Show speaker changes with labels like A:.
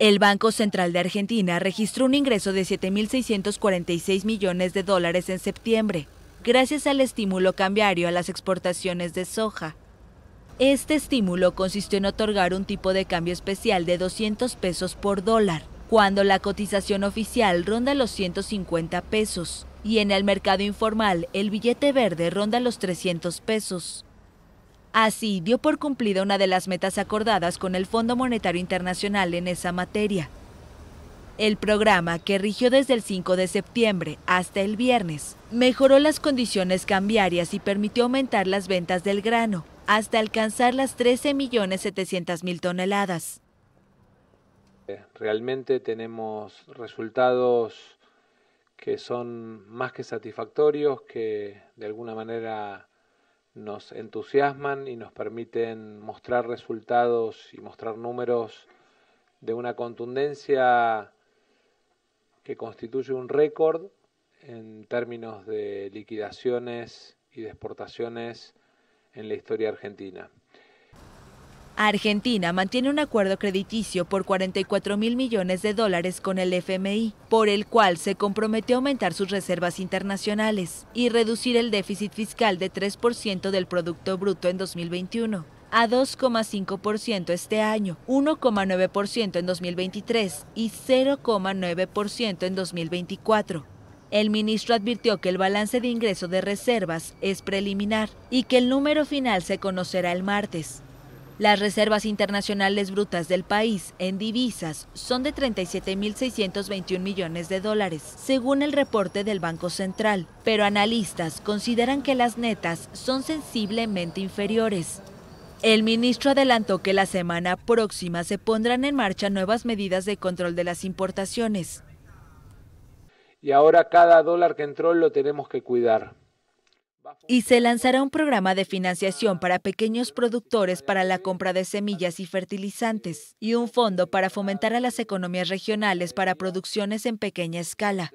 A: El Banco Central de Argentina registró un ingreso de 7.646 millones de dólares en septiembre, gracias al estímulo cambiario a las exportaciones de soja. Este estímulo consistió en otorgar un tipo de cambio especial de 200 pesos por dólar, cuando la cotización oficial ronda los 150 pesos, y en el mercado informal el billete verde ronda los 300 pesos. Así dio por cumplida una de las metas acordadas con el Fondo Monetario Internacional en esa materia. El programa, que rigió desde el 5 de septiembre hasta el viernes, mejoró las condiciones cambiarias y permitió aumentar las ventas del grano hasta alcanzar las 13.700.000 toneladas.
B: Eh, realmente tenemos resultados que son más que satisfactorios, que de alguna manera nos entusiasman y nos permiten mostrar resultados y mostrar números de una contundencia que constituye un récord en términos de liquidaciones y de exportaciones en la historia argentina.
A: Argentina mantiene un acuerdo crediticio por 44 mil millones de dólares con el FMI, por el cual se comprometió a aumentar sus reservas internacionales y reducir el déficit fiscal de 3% del Producto Bruto en 2021 a 2,5% este año, 1,9% en 2023 y 0,9% en 2024. El ministro advirtió que el balance de ingreso de reservas es preliminar y que el número final se conocerá el martes. Las reservas internacionales brutas del país en divisas son de 37.621 millones de dólares, según el reporte del Banco Central, pero analistas consideran que las netas son sensiblemente inferiores. El ministro adelantó que la semana próxima se pondrán en marcha nuevas medidas de control de las importaciones.
B: Y ahora cada dólar que entró lo tenemos que cuidar
A: y se lanzará un programa de financiación para pequeños productores para la compra de semillas y fertilizantes y un fondo para fomentar a las economías regionales para producciones en pequeña escala.